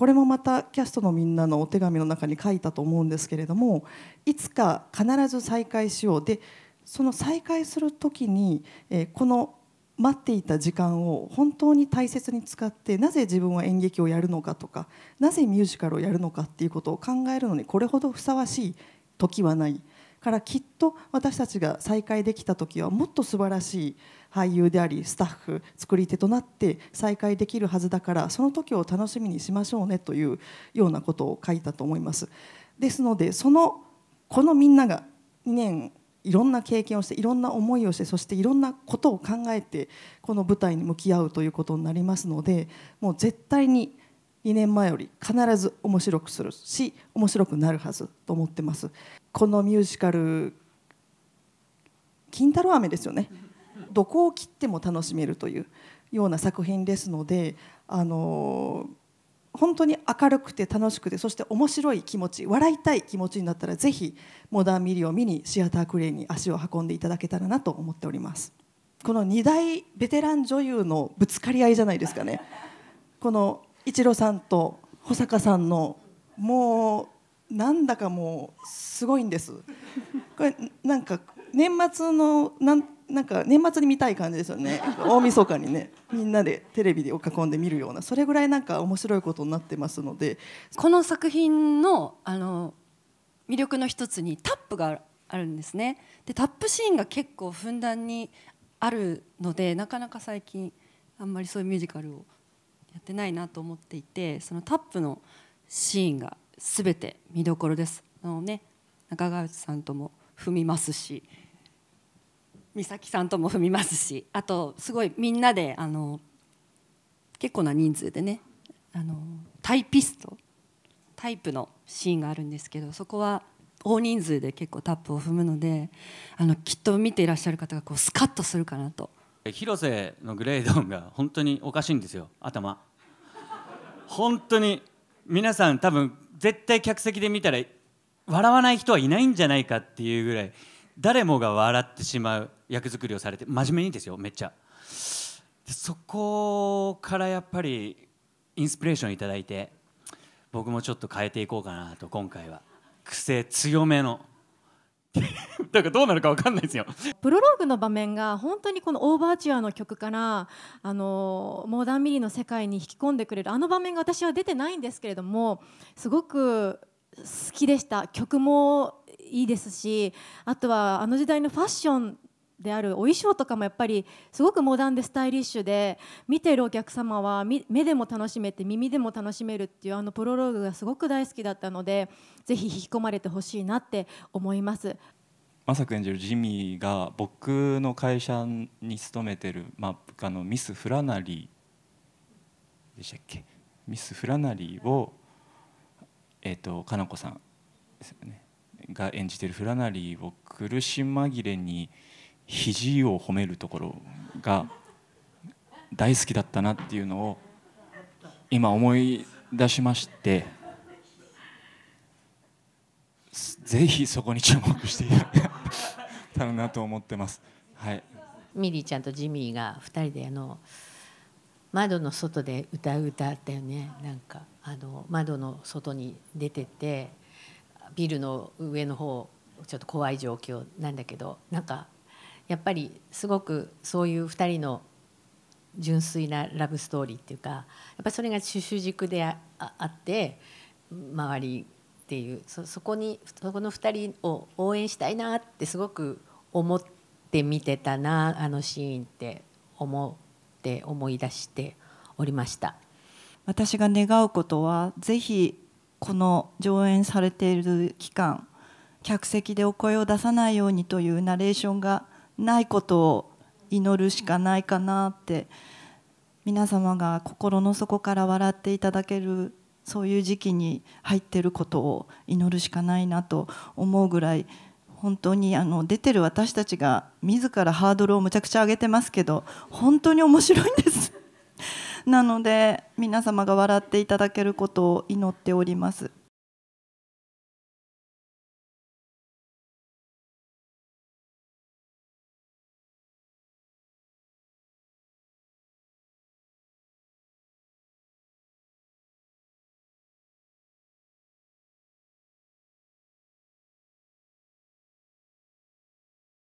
これもまたキャストのみんなのお手紙の中に書いたと思うんですけれどもいつか必ず再会しようでその再会する時に、えこの待っていた時間を本当に大切に使ってなぜ自分は演劇をやるのかとかなぜミュージカルをやるのかっていうことを考えるのにこれほどふさわしい時はないからきっと私たちが再会できた時はもっと素晴らしい俳優でありスタッフ作り手となって再会できるはずだからその時を楽しみにしましょうねというようなことを書いたと思います。ですのでそのこのみんなが2年いろんな経験をしていろんな思いをしてそしていろんなことを考えてこの舞台に向き合うということになりますのでもう絶対に2年前より必ず面白くするし面白くなるはずと思ってます。このミュージカル金太郎飴ですよねどこを切っても楽しめるというような作品ですのであの本当に明るくて楽しくてそして面白い気持ち笑いたい気持ちになったらぜひモダンミリを見にシアタークレイに足を運んでいただけたらなと思っておりますこの2大ベテラン女優のぶつかり合いじゃないですかねこの一郎さんと保坂さんのもうなんだかもうすごいんですこれなんか年末のなんなんか年末に見たい感じですよね 大晦日にねみんなでテレビを囲んで見るようなそれぐらいなんか面白いことになってますのでこの作品のあの魅力の一つにタップがあるんですねでタップシーンが結構ふんだんにあるのでなかなか最近あんまりそういうミュージカルをやってないなと思っていてそのタップのシーンが全て見どころです。あのね中川内さんとも踏みますし美咲さんとも踏みますしあとすごいみんなであの結構な人数でねあのタイピストタイプのシーンがあるんですけどそこは大人数で結構タップを踏むのであのきっと見ていらっしゃる方がこうスカッとするかなと広瀬のグレードンが本当におかしいんですよ頭本当に皆さん多分絶対客席で見たら笑わない人はいないんじゃないかっていうぐらい誰もが笑ってしまう役作りをされて真面目にですよめっちゃそこからやっぱりインスピレーション頂いて僕もちょっと変えていこうかなと今回は癖強めの だからどうなるか分かんないですよプロローグの場面が本当にこのオーバーチュアの曲からあのモーダンミリの世界に引き込んでくれるあの場面が私は出てないんですけれどもすごく好きでした曲もいいですしあとはあの時代のファッションであるお衣装とかもやっぱりすごくモダンでスタイリッシュで見てるお客様は目でも楽しめて耳でも楽しめるっていうあのプロローグがすごく大好きだったのでぜひ引き込まれてほしいなって思います。まさく演じるジミーが僕の会社に勤めてる、まあ、あのミス・フラナリーでしたっけミス・フラナリーを、えーと、とかなこさんですよねが演じてるフラナリーを苦し紛れに肘を褒めるところが大好きだったなっていうのを今思い出しましてぜひそこに注目していただけたらなと思ってます。はい、ミリーちゃんとジミーが2人であの窓の外で歌う歌あったよねなんかあの窓の外に出ててビルの上の方ちょっと怖い状況なんだけどなんかやっぱりすごくそういう2人の純粋なラブストーリーっていうかやっぱそれが主軸であって周りっていうそこにそこの2人を応援したいなってすごく思って見てたなあのシーンって思って思い出しておりました私が願うことはぜひこの上演されている期間客席でお声を出さないようにというナレーションがないことを祈るしかないかなって皆様が心の底から笑っていただけるそういう時期に入ってることを祈るしかないなと思うぐらい本当にあの出てる私たちが自らハードルをむちゃくちゃ上げてますけど 本当に面白いんですなので皆様が笑っていただけることを祈っております。